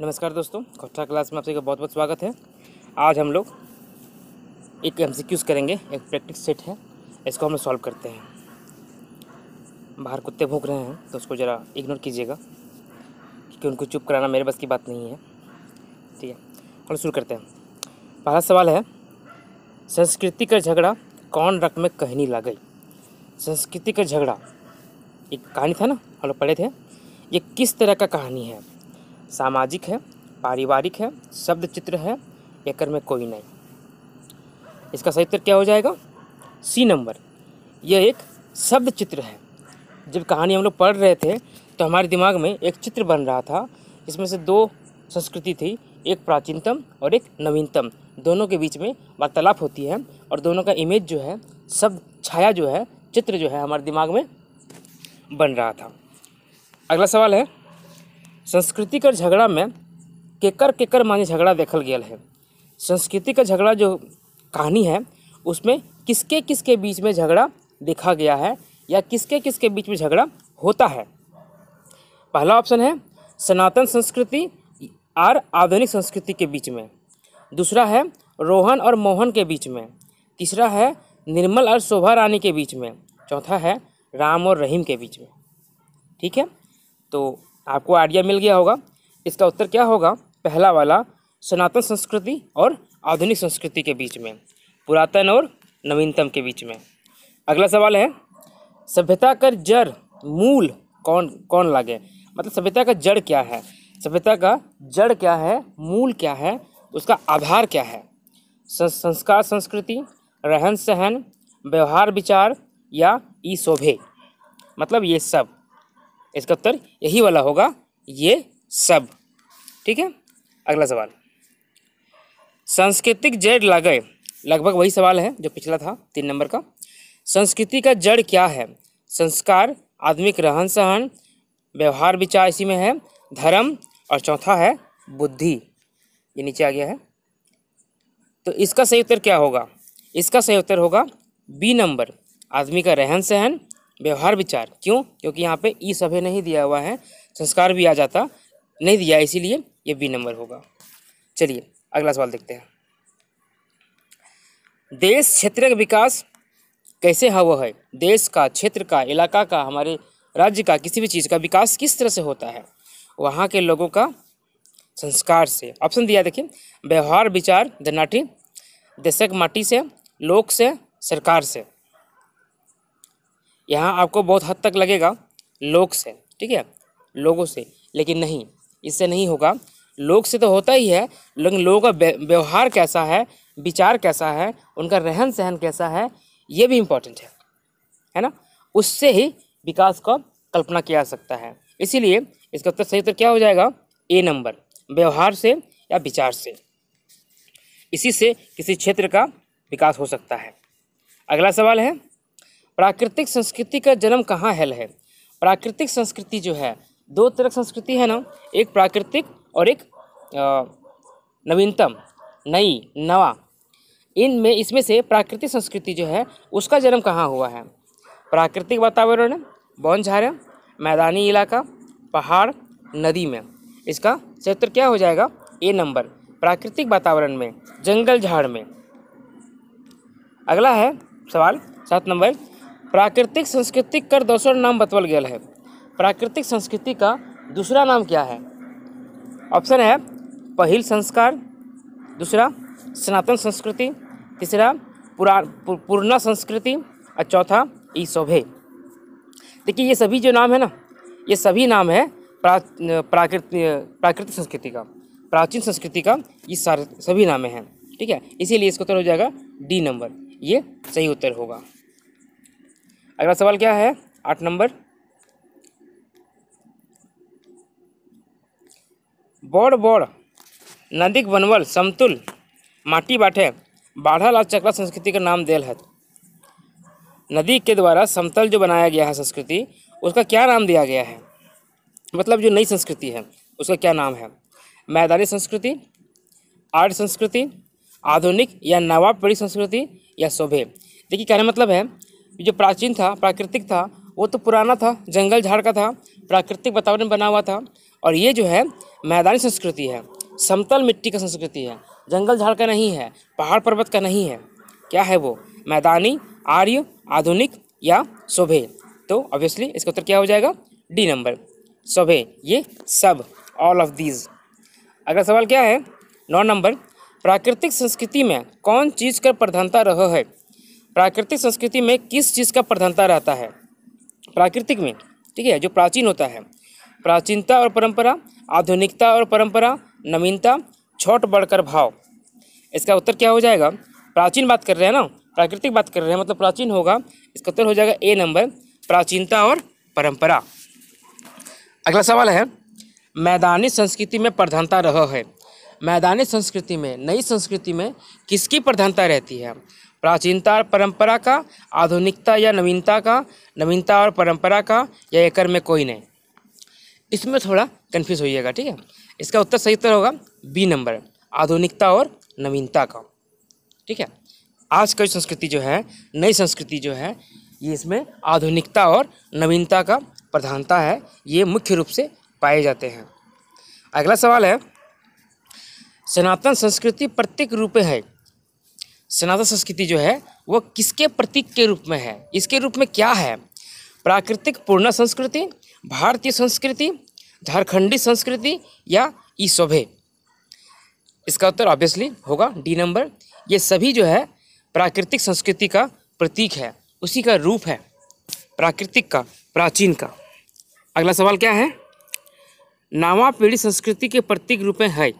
नमस्कार दोस्तों कक्षा क्लास में आप सभी का बहुत बहुत स्वागत है आज हम लोग एक एम करेंगे एक प्रैक्टिस सेट है इसको हम सॉल्व करते हैं बाहर कुत्ते भूख रहे हैं तो उसको ज़रा इग्नोर कीजिएगा क्योंकि उनको चुप कराना मेरे बस की बात नहीं है ठीक है हम शुरू करते हैं पहला सवाल है संस्कृति का झगड़ा कौन रक में कहनी ला गई संस्कृति का झगड़ा एक कहानी था ना हम लोग पढ़े थे ये किस तरह का कहानी है सामाजिक है पारिवारिक है शब्द चित्र है एक में कोई नहीं इसका सही उत्तर क्या हो जाएगा सी नंबर यह एक शब्द चित्र है जब कहानी हम लोग पढ़ रहे थे तो हमारे दिमाग में एक चित्र बन रहा था इसमें से दो संस्कृति थी एक प्राचीनतम और एक नवीनतम दोनों के बीच में वार्तालाप होती है और दोनों का इमेज जो है शब्द छाया जो है चित्र जो है हमारे दिमाग में बन रहा था अगला सवाल है संस्कृति का झगड़ा में केकर केकर माने झगड़ा देखल गया है संस्कृति का झगड़ा जो कहानी है उसमें किसके किसके बीच में झगड़ा देखा गया है या किसके किसके बीच में झगड़ा होता है पहला ऑप्शन है सनातन संस्कृति और आधुनिक संस्कृति के बीच में दूसरा है रोहन और मोहन के बीच में तीसरा है निर्मल और शोभा रानी के बीच में चौथा है राम और रहीम के बीच में ठीक है तो आपको आइडिया मिल गया होगा इसका उत्तर क्या होगा पहला वाला सनातन संस्कृति और आधुनिक संस्कृति के बीच में पुरातन और नवीनतम के बीच में अगला सवाल है सभ्यता का जड़ मूल कौन कौन लागे मतलब सभ्यता का जड़ क्या है सभ्यता का जड़ क्या है मूल क्या है उसका आधार क्या है संस्कार संस्कृति रहन सहन व्यवहार विचार या ई शोभे मतलब ये सब इसका उत्तर यही वाला होगा ये सब ठीक है अगला सवाल सांस्कृतिक जड़ लागय लगभग वही सवाल है जो पिछला था तीन नंबर का संस्कृति का जड़ क्या है संस्कार आदमी रहन सहन व्यवहार विचार इसी में है धर्म और चौथा है बुद्धि ये नीचे आ गया है तो इसका सही उत्तर क्या होगा इसका सही उत्तर होगा बी नंबर आदमी का रहन सहन व्यवहार विचार क्यों क्योंकि यहाँ पे ई सभ्य नहीं दिया हुआ है संस्कार भी आ जाता नहीं दिया इसीलिए ये बी नंबर होगा चलिए अगला सवाल देखते हैं देश क्षेत्र का विकास कैसे हुआ है देश का क्षेत्र का इलाका का हमारे राज्य का किसी भी चीज़ का विकास किस तरह से होता है वहाँ के लोगों का संस्कार से ऑप्शन दिया देखिए व्यवहार विचार धनाटी देशक माटी से लोक से सरकार से यहाँ आपको बहुत हद तक लगेगा लोग से ठीक है लोगों से लेकिन नहीं इससे नहीं होगा लोग से तो होता ही है लेकिन लोगों का व्यवहार कैसा है विचार कैसा है उनका रहन सहन कैसा है ये भी इम्पोर्टेंट है है ना उससे ही विकास का कल्पना किया जा सकता है इसीलिए इसका उत्तर सही उत्तर क्या हो जाएगा ए नंबर व्यवहार से या विचार से इसी से किसी क्षेत्र का विकास हो सकता है अगला सवाल है प्राकृतिक संस्कृति का जन्म कहाँ हेल है प्राकृतिक संस्कृति जो है दो तरह की संस्कृति है ना एक प्राकृतिक और एक नवीनतम नई नवा इन में इसमें से प्राकृतिक संस्कृति जो है उसका जन्म कहाँ हुआ है प्राकृतिक वातावरण बौन झारे मैदानी इलाका पहाड़ नदी में इसका क्षेत्र क्या हो जाएगा ए नंबर प्राकृतिक वातावरण में जंगल झाड़ में अगला है सवाल सात नंबर प्राकृतिक संस्कृति कर दोसर नाम बतवल गया है प्राकृतिक संस्कृति का दूसरा नाम क्या है ऑप्शन है पहिल संस्कार दूसरा सनातन संस्कृति तीसरा पुराना पूर्णा संस्कृति और चौथा ई शोभे देखिए ये सभी जो नाम है ना ये सभी नाम है प्रा प्राकृतिक प्राकृतिक संस्कृति का प्राचीन संस्कृति का ये सारे सभी नामें हैं ठीक है इसीलिए इसका उत्तर हो जाएगा डी नंबर ये सही उत्तर होगा अगला सवाल क्या है आठ नंबर बड़ बड़ नदीक बनवल समतुल माटी बाटे बाढ़ल और चक्र संस्कृति का नाम दिल है नदी के द्वारा समतल जो बनाया गया है संस्कृति उसका क्या नाम दिया गया है मतलब जो नई संस्कृति है उसका क्या नाम है मैदानी संस्कृति आर्ट संस्कृति आधुनिक या नवाब पीढ़ी संस्कृति या शोभे देखिए कहने मतलब है जो प्राचीन था प्राकृतिक था वो तो पुराना था जंगल झाड़ का था प्राकृतिक वातावरण बना हुआ था और ये जो है मैदानी संस्कृति है समतल मिट्टी का संस्कृति है जंगल झाड़ का नहीं है पहाड़ पर्वत का नहीं है क्या है वो मैदानी आर्य आधुनिक या शोभे तो ऑब्वियसली इसका उत्तर क्या हो जाएगा डी नंबर शोभे ये सब ऑल ऑफ दीज अगला सवाल क्या है नौ नंबर प्राकृतिक संस्कृति में कौन चीज़ का प्रधानता रह है प्राकृतिक संस्कृति में किस चीज़ का प्रधानता रहता है प्राकृतिक में ठीक है जो प्राचीन होता है प्राचीनता और परंपरा आधुनिकता और परंपरा नवीनता छोट बढ़कर भाव इसका उत्तर क्या हो जाएगा प्राचीन बात कर रहे हैं ना प्राकृतिक बात कर रहे हैं मतलब प्राचीन होगा इसका उत्तर हो जाएगा ए नंबर प्राचीनता और परंपरा अगला सवाल है मैदानी संस्कृति में प्रधानता रह है मैदानी संस्कृति में नई संस्कृति में किसकी प्रधानता रहती है प्राचीनता और परंपरा का आधुनिकता या नवीनता का नवीनता और परंपरा का या एक में कोई नहीं इसमें थोड़ा कन्फ्यूज़ होइएगा ठीक है इसका उत्तर सही उत्तर होगा बी नंबर आधुनिकता और नवीनता का ठीक है आज का संस्कृति जो है नई संस्कृति जो है ये इसमें आधुनिकता और नवीनता का प्रधानता है ये मुख्य रूप से पाए जाते हैं अगला सवाल है सनातन संस्कृति प्रत्येक रूप है सनातन संस्कृति जो है वो किसके प्रतीक के रूप में है इसके रूप में क्या है प्राकृतिक पूर्ण संस्कृति भारतीय संस्कृति झारखंडी संस्कृति या ई शोभे इसका उत्तर ऑब्वियसली होगा डी नंबर ये सभी जो है प्राकृतिक संस्कृति का प्रतीक है उसी का रूप है प्राकृतिक का प्राचीन का अगला सवाल क्या है नवा पीढ़ी संस्कृति के प्रतीक रूप में है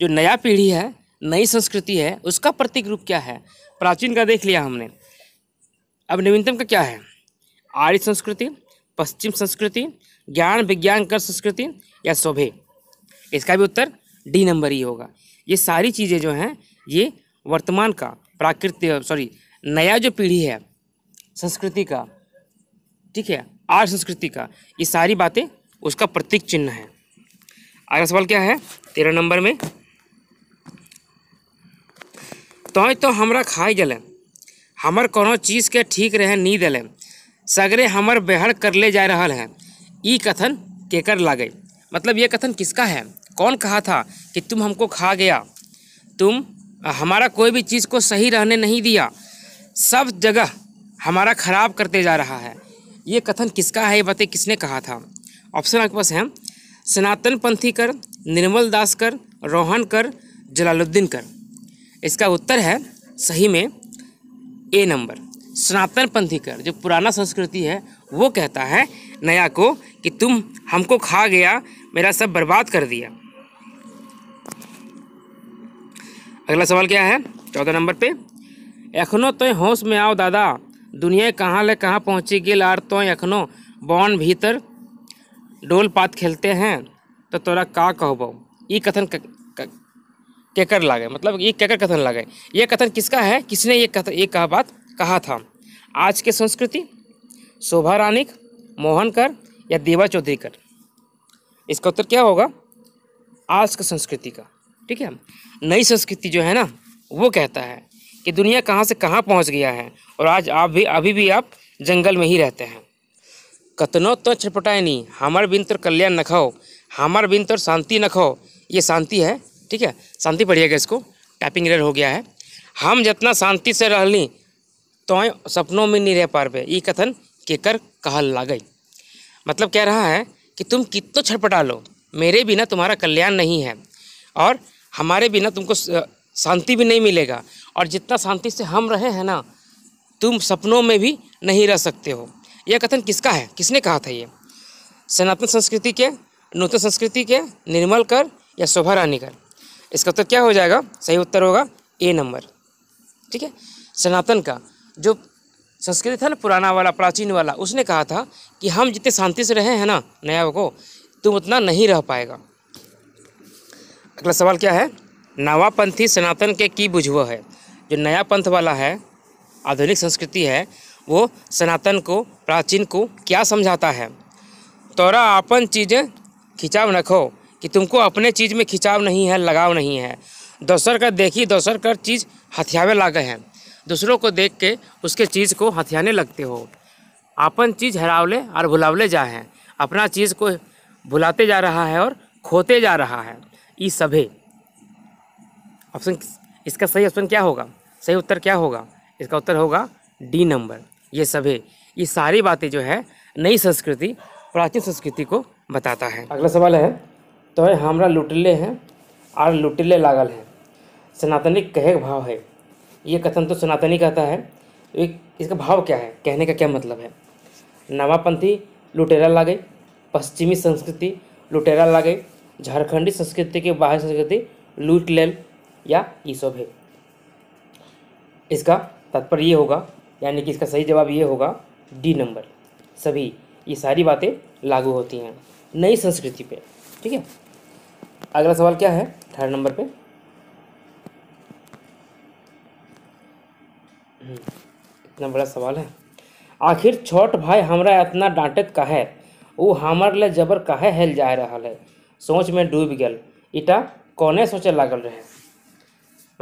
जो नया पीढ़ी है नई संस्कृति है उसका प्रतीक रूप क्या है प्राचीन का देख लिया हमने अब नवीनतम का क्या है आर्य संस्कृति पश्चिम संस्कृति ज्ञान विज्ञान कर संस्कृति या शोभे इसका भी उत्तर डी नंबर ही होगा ये सारी चीज़ें जो हैं ये वर्तमान का प्राकृतिक सॉरी नया जो पीढ़ी है संस्कृति का ठीक है आर्य संस्कृति का ये सारी बातें उसका प्रतीक चिन्ह है अगला सवाल क्या है तेरह नंबर में तो तो हमरा खाई गल हमर कोनो चीज़ के ठीक रहे नहीं दिले सगरे हमर बेहड़ कर ले जा रहा है ई कथन केकर लागे मतलब ये कथन किसका है कौन कहा था कि तुम हमको खा गया तुम हमारा कोई भी चीज़ को सही रहने नहीं दिया सब जगह हमारा ख़राब करते जा रहा है ये कथन किसका है ये बातें किसने कहा था ऑप्शन आपके पास हैं सनातन पंथी कर निर्मल दास कर रोहन कर जलालुद्दीन कर इसका उत्तर है सही में ए नंबर सनातन पंथी कर जो पुराना संस्कृति है वो कहता है नया को कि तुम हमको खा गया मेरा सब बर्बाद कर दिया अगला सवाल क्या है चौदह नंबर पे एखनो तो होश में आओ दादा दुनिया कहाँ ले कहाँ पहुँची गेल आर तो एखनो बॉन भीतर डोल पात खेलते हैं तो तोरा का कहबो ये कथन केकर लागे मतलब ये केकर कथन लागे ये कथन किसका है किसने ये कथन ये कहा बात कहा था आज के संस्कृति शोभा रानिक मोहनकर या देवा चौधरी कर इसका उत्तर क्या होगा आज के संस्कृति का ठीक है नई संस्कृति जो है ना वो कहता है कि दुनिया कहाँ से कहाँ पहुँच गया है और आज आप भी अभी भी आप जंगल में ही रहते हैं कतनो तो छटपटाए नहीं हमार बिन तो कल्याण न खाओ हमार बिन तो शांति न खाओ ये शांति है ठीक है शांति गया इसको टाइपिंग एरर हो गया है हम जितना शांति से रह ली तो सपनों में नहीं रह रहे ये कथन केकर कहल लागई मतलब कह रहा है कि तुम कितनों छटपटा लो मेरे बिना तुम्हारा कल्याण नहीं है और हमारे बिना तुमको शांति भी नहीं मिलेगा और जितना शांति से हम रहे हैं ना तुम सपनों में भी नहीं रह सकते हो यह कथन किसका है किसने कहा था ये सनातन संस्कृति के नूतन संस्कृति के निर्मल कर या शोभा रानी कर इसका उत्तर क्या हो जाएगा सही उत्तर होगा ए नंबर ठीक है सनातन का जो संस्कृति था ना पुराना वाला प्राचीन वाला उसने कहा था कि हम जितने शांति से रहे हैं ना नया को तुम उतना नहीं रह पाएगा अगला सवाल क्या है नवापंथी सनातन के की बुझुआ है जो नया पंथ वाला है आधुनिक संस्कृति है वो सनातन को प्राचीन को क्या समझाता है तोरा अपन चीज़ें खिंचाव रखो कि तुमको अपने चीज़ में खिंचाव नहीं है लगाव नहीं है दूसर का देखी दूसर का चीज़ हथियावे लागे हैं दूसरों को देख के उसके चीज़ को हथियाने लगते हो अपन चीज़ हरावले और भुलावले जा हैं अपना चीज़ को भुलाते जा रहा है और खोते जा रहा है ये सभी ऑप्शन इसका सही ऑप्शन क्या होगा सही उत्तर क्या होगा इसका उत्तर होगा डी नंबर ये सभी ये सारी बातें जो है नई संस्कृति प्राचीन संस्कृति को बताता है अगला सवाल है तो है हमरा लुटले हैं और लुटले लागल हैं सनातनी कहे भाव है ये कथन तो सनातनी कहता है इसका भाव क्या है कहने का क्या मतलब है नवापंथी लुटेरा लागे पश्चिमी संस्कृति लुटेरा लागे झारखंडी संस्कृति के बाहर संस्कृति लूट लेल या ये सब है इसका तात्पर्य ये होगा यानी कि इसका सही जवाब ये होगा डी नंबर सभी ये सारी बातें लागू होती हैं नई संस्कृति पे ठीक है अगला सवाल क्या है थर्ड नंबर पे हम्म, इतना बड़ा सवाल है आखिर छोट भाई हमरा इतना डांटत काहे वो हमारे ले जबर काहे हेल जा रहा है सोच में डूब गल इटा कौने सोचे लागल रहे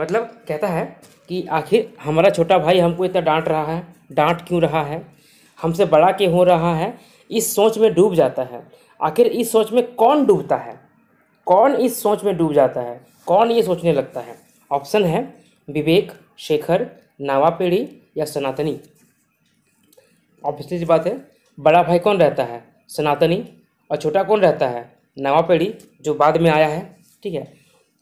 मतलब कहता है कि आखिर हमारा छोटा भाई हमको इतना डांट रहा है डांट क्यों रहा है हमसे बड़ा क्यों हो रहा है इस सोच में डूब जाता है आखिर इस सोच में कौन डूबता है कौन इस सोच में डूब जाता है कौन ये सोचने लगता है ऑप्शन है विवेक शेखर नावा पीढ़ी या सनातनी ऑब्वियसली बात है बड़ा भाई कौन रहता है सनातनी और छोटा कौन रहता है नवा पीढ़ी जो बाद में आया है ठीक है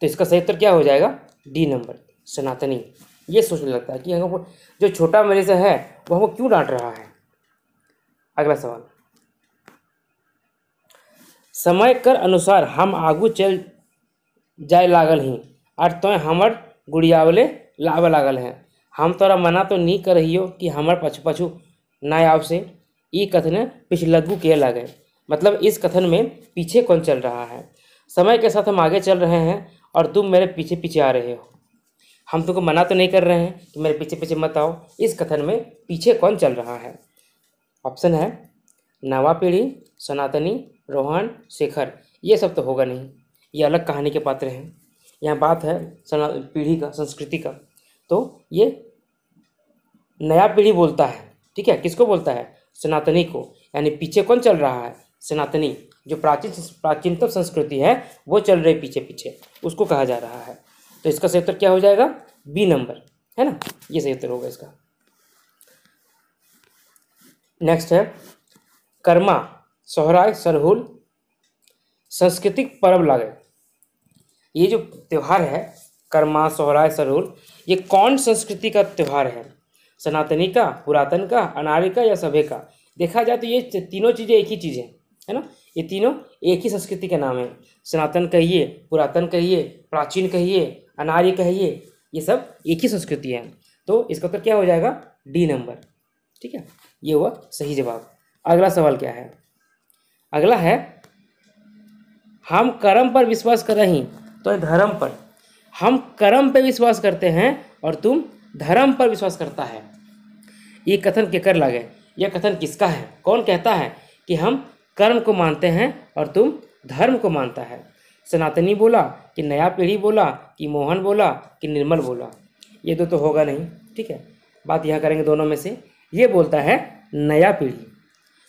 तो इसका सही उत्तर क्या हो जाएगा डी नंबर सनातनी ये सोचने लगता है कि जो छोटा मेरे से है वो हमको क्यों डांट रहा है अगला सवाल समय कर अनुसार हम आगू चल जाए लागल ही और तो हमार गुड़ियावले लाव लागल हैं हम तोरा मना तो नहीं कर हो कि हमार पछु पछु ना आव से ई कथन पिछलगू के लगे मतलब इस कथन में पीछे कौन चल रहा है समय के साथ हम आगे चल रहे हैं और तुम मेरे पीछे पीछे आ रहे हो हम तुमको मना तो नहीं कर रहे हैं कि मेरे पीछे पीछे मत आओ इस कथन में पीछे कौन चल रहा है ऑप्शन है नवा पीढ़ी सनातनी रोहन शेखर ये सब तो होगा नहीं ये अलग कहानी के पात्र हैं यहाँ बात है पीढ़ी का संस्कृति का तो ये नया पीढ़ी बोलता है ठीक है किसको बोलता है सनातनी को यानी पीछे कौन चल रहा है सनातनी जो प्राचीन प्राचीनतम संस्कृति है वो चल रही पीछे पीछे उसको कहा जा रहा है तो इसका सही उत्तर क्या हो जाएगा बी नंबर है ना ये सही उत्तर होगा इसका नेक्स्ट है कर्मा सोहराय सरहुल सांस्कृतिक पर्व लागे ये जो त्यौहार है कर्मा सोहराय सरहुल ये कौन संस्कृति का त्यौहार है सनातनी का पुरातन का अनार्य का या सभी का देखा जाए तो ये तीनों चीज़ें एक ही चीज़ है है ना ये तीनों एक ही संस्कृति के नाम है सनातन कहिए पुरातन कहिए प्राचीन कहिए अनार्य कहिए ये सब एक ही संस्कृति है तो इसका उत्तर क्या हो जाएगा डी नंबर ठीक है ये हुआ सही जवाब अगला सवाल क्या है अगला है हम कर्म पर विश्वास कर रही तो धर्म पर हम कर्म पर विश्वास करते हैं और तुम धर्म पर विश्वास करता है ये कथन के कर लगे यह कथन किसका है कौन कहता है कि हम कर्म को मानते हैं और तुम धर्म को मानता है सनातनी बोला कि नया पीढ़ी बोला कि मोहन बोला कि निर्मल बोला ये दो तो होगा नहीं ठीक है बात यह करेंगे दोनों में से ये बोलता है नया पीढ़ी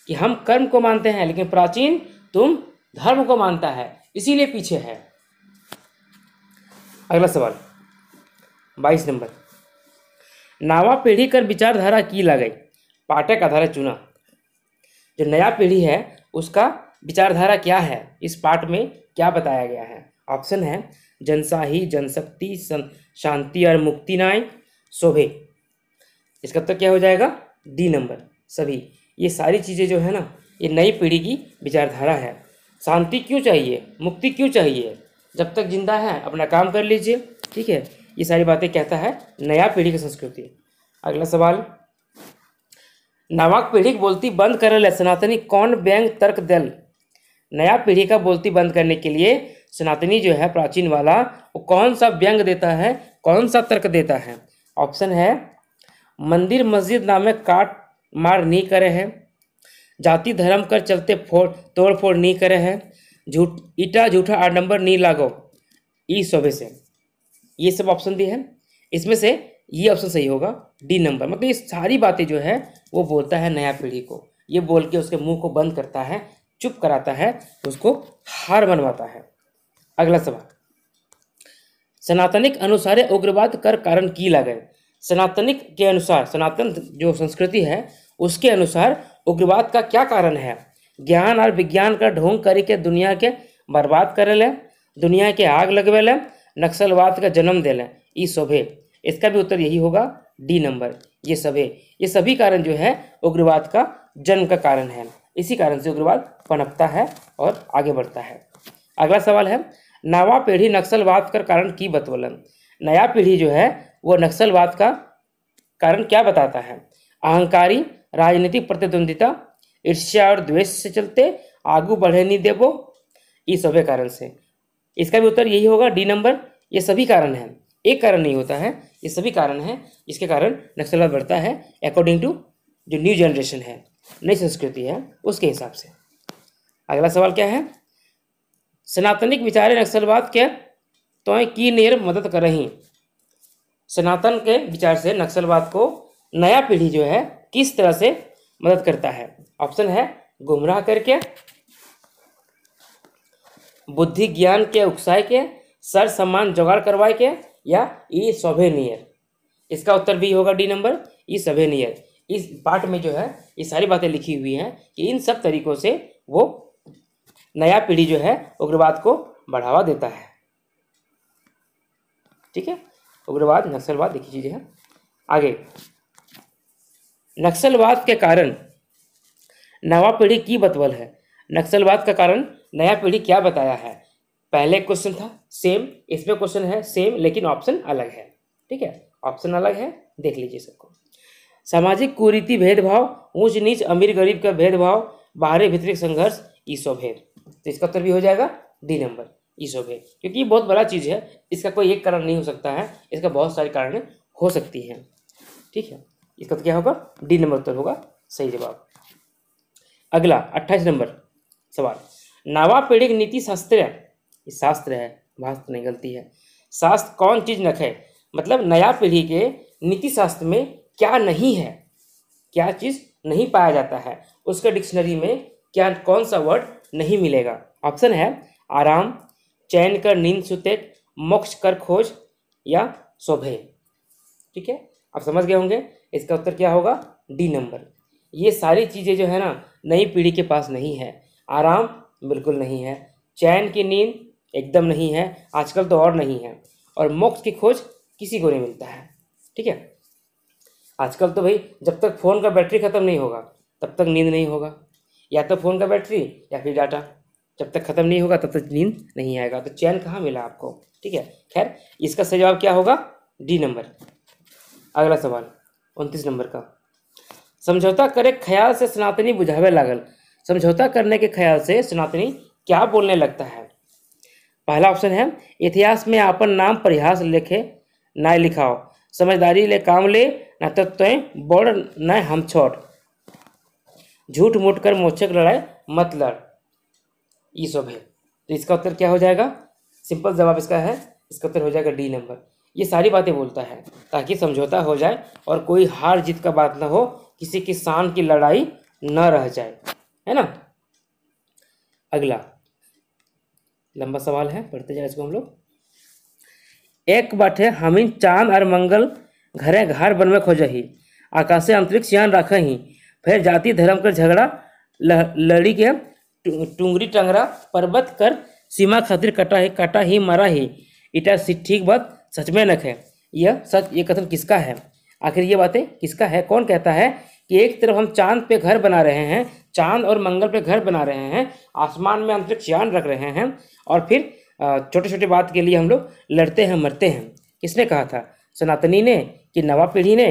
कि हम कर्म को मानते हैं लेकिन प्राचीन तुम धर्म को मानता है इसीलिए पीछे है अगला सवाल बाईस नंबर नावा पीढ़ी कर विचारधारा की ला गई पाठक आधार चुना जो नया पीढ़ी है उसका विचारधारा क्या है इस पाठ में क्या बताया गया है ऑप्शन है जनसाही जनशक्ति शांति और मुक्ति नाय शोभे इसका तो क्या हो जाएगा डी नंबर सभी ये सारी चीज़ें जो है ना ये नई पीढ़ी की विचारधारा है शांति क्यों चाहिए मुक्ति क्यों चाहिए जब तक जिंदा है अपना काम कर लीजिए ठीक है ये सारी बातें कहता है नया पीढ़ी की संस्कृति अगला सवाल नवाक पीढ़ी बोलती बंद कर ले सनातनी कौन व्यंग तर्क दल नया पीढ़ी का बोलती बंद करने के लिए सनातनी जो है प्राचीन वाला वो कौन सा व्यंग देता है कौन सा तर्क देता है ऑप्शन है मंदिर मस्जिद नामे काट मार नहीं करे हैं जाति धर्म कर चलते फोड़ तोड़ फोड़ नहीं करे हैं झूठ ईटा झूठा नंबर नहीं लागो ई सोबे से ये सब ऑप्शन दिए हैं इसमें से ये ऑप्शन सही होगा डी नंबर मतलब ये सारी बातें जो है वो बोलता है नया पीढ़ी को ये बोल के उसके मुंह को बंद करता है चुप कराता है उसको हार मनवाता है अगला सवाल सनातनिक अनुसारे उग्रवाद कर कारण की लागे सनातनिक के अनुसार सनातन जो संस्कृति है उसके अनुसार उग्रवाद का क्या कारण है ज्ञान और विज्ञान का ढोंग करके दुनिया के बर्बाद करे लें दुनिया के आग लगवा लें नक्सलवाद का जन्म दे लें ई सोभे इसका भी उत्तर यही होगा डी नंबर ये सभी ये सभी कारण जो है उग्रवाद का जन्म का कारण है इसी कारण से उग्रवाद पनपता है और आगे बढ़ता है अगला सवाल है नवा पीढ़ी नक्सलवाद का कारण की बतवलन नया पीढ़ी जो है वह नक्सलवाद का कारण क्या बताता है अहंकारी राजनीतिक प्रतिद्वंदिता ईर्ष्या और द्वेष से चलते आगू बढ़े नहीं देवो ये सभी कारण से इसका भी उत्तर यही होगा डी नंबर ये सभी कारण है एक कारण नहीं होता है ये सभी कारण है इसके कारण नक्सलवाद बढ़ता है अकॉर्डिंग टू जो न्यू जनरेशन है नई संस्कृति है उसके हिसाब से अगला सवाल क्या है सनातनिक विचारे नक्सलवाद के तो की नेर मदद कर रही सनातन के विचार से नक्सलवाद को नया पीढ़ी जो है किस तरह से मदद करता है ऑप्शन है गुमराह करके बुद्धि ज्ञान के उकसाए के सर सम्मान जुगाड़ करवाए के या ई सोभेनियर इसका उत्तर भी होगा डी नंबर ई नियर इस पार्ट में जो है ये सारी बातें लिखी हुई हैं कि इन सब तरीकों से वो नया पीढ़ी जो है उग्रवाद को बढ़ावा देता है ठीक है उग्रवाद नक्सलवाद देखी चीज़ें हैं आगे नक्सलवाद के कारण नवा पीढ़ी की बतवल है नक्सलवाद का कारण नया पीढ़ी क्या बताया है पहले क्वेश्चन था सेम इसमें क्वेश्चन है सेम लेकिन ऑप्शन अलग है ठीक है ऑप्शन अलग है देख लीजिए सबको सामाजिक कुरीति भेदभाव ऊंच नीच अमीर गरीब का भेदभाव बाहरी भीतरी संघर्ष ईसो भेद तो इसका उत्तर भी हो जाएगा डी नंबर ईस क्योंकि ये बहुत बड़ा चीज़ है इसका कोई एक कारण नहीं हो सकता है इसका बहुत सारे कारण हो सकती हैं ठीक है इसका तो क्या होगा डी नंबर उत्तर होगा सही जवाब अगला अट्ठाईस नंबर सवाल नावापेड़िक नीति शास्त्र शास्त्र है भास्त्र तो नहीं गलती है शास्त्र कौन चीज़ नख है मतलब नया पीढ़ी के नीति शास्त्र में क्या नहीं है क्या चीज़ नहीं पाया जाता है उसका डिक्शनरी में क्या कौन सा वर्ड नहीं मिलेगा ऑप्शन है आराम चैन कर नींद सुते मोक्ष कर खोज या शोभे ठीक है आप समझ गए होंगे इसका उत्तर क्या होगा डी नंबर ये सारी चीज़ें जो है ना नई पीढ़ी के पास नहीं है आराम बिल्कुल नहीं है चैन की नींद एकदम नहीं है आजकल तो और नहीं है और मोक्ष की खोज किसी को नहीं मिलता है ठीक है आजकल तो भाई जब तक फ़ोन का बैटरी ख़त्म नहीं होगा तब तक नींद नहीं होगा या तो फ़ोन का बैटरी या फिर डाटा जब तक ख़त्म नहीं होगा तब तक नींद नहीं आएगा तो चैन कहाँ मिला आपको ठीक है खैर इसका सही जवाब क्या होगा डी नंबर अगला सवाल उनतीस नंबर का समझौता करे ख्याल से सनातनी बुझावे लागल समझौता करने के ख्याल से सनातनी क्या बोलने लगता है पहला ऑप्शन है इतिहास में अपन नाम परिहास लिखे ना लिखाओ समझदारी ले काम ले न तत्व तो बोर्ड न हम छोट झूठ मुठ कर मोचक लड़ाई मत लड़ ये सब है तो इसका उत्तर क्या हो जाएगा सिंपल जवाब इसका है इसका उत्तर हो जाएगा डी नंबर ये सारी बातें बोलता है ताकि समझौता हो जाए और कोई हार जीत का बात ना हो किसी की शान की लड़ाई न रह जाए है ना अगला लंबा सवाल है पढ़ते जाए इसको हम लोग एक बाटे हमिन चांद और मंगल घरे घर बन में ही आकाशे अंतरिक्ष यान ही फिर जाति धर्म कर झगड़ा लड़ी के टुंगरी टंगरा पर्वत कर सीमा खातिर कटा है कटा ही मरा ही इटा ठीक बात सच में नक है यह सच ये कथन किसका है आखिर ये बातें किसका है कौन कहता है कि एक तरफ हम चांद पे घर बना रहे हैं चांद और मंगल पे घर बना रहे हैं आसमान में अंतरिक्ष यान रख रहे हैं और फिर छोटे छोटे बात के लिए हम लोग लड़ते हैं मरते हैं किसने कहा था सनातनी ने कि नवा पीढ़ी ने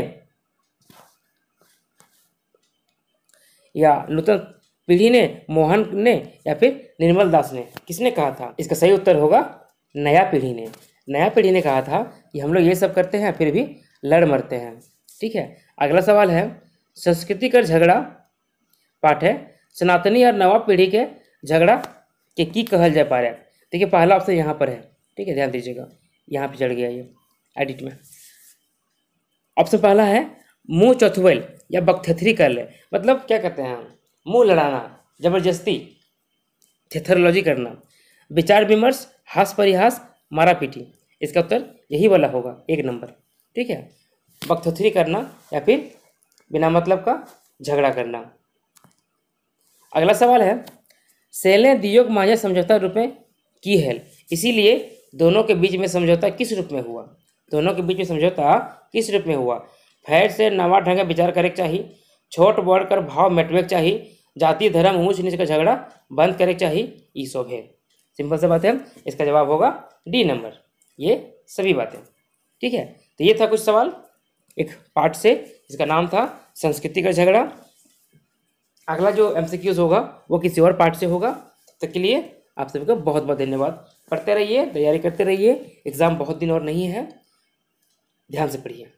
या नूतन पीढ़ी ने मोहन ने या फिर निर्मल दास ने किसने कहा था इसका सही उत्तर होगा नया पीढ़ी ने नया पीढ़ी ने कहा था कि हम लोग ये सब करते हैं फिर भी लड़ मरते हैं ठीक है अगला सवाल है संस्कृति का झगड़ा पाठ है सनातनी और नवा पीढ़ी के झगड़ा के की कहल जा पा रहा है देखिए पहला ऑप्शन यहाँ पर है ठीक है ध्यान दीजिएगा यहाँ पर चढ़ गया ये एडिट में ऑप्शन पहला है मुँह चौथवेल या बकथथरी कर ले मतलब क्या कहते हैं हम मुंह लड़ाना जबरदस्ती थेथरोलॉजी करना विचार विमर्श हास परिहास मारा पीटी इसका उत्तर यही वाला होगा एक नंबर ठीक है बकथोथरी करना या फिर बिना मतलब का झगड़ा करना अगला सवाल है सेल दियोग माझा समझौता रूप में की है इसीलिए दोनों के बीच में समझौता किस रूप में हुआ दोनों के बीच में समझौता किस रूप में हुआ फैट से नवा ढंग विचार करे चाहिए छोट बढ़ कर भाव मेटवेक चाहिए जाति धर्म ऊंच नीच का झगड़ा बंद करे चाहिए ई सब है सिंपल सा बात है इसका जवाब होगा डी नंबर ये सभी बातें ठीक है तो ये था कुछ सवाल एक पार्ट से इसका नाम था संस्कृति का झगड़ा अगला जो एम होगा वो किसी और पार्ट से होगा तब के लिए आप सभी का बहुत बहुत धन्यवाद पढ़ते रहिए तैयारी करते रहिए एग्ज़ाम बहुत दिन और नहीं है ध्यान से पढ़िए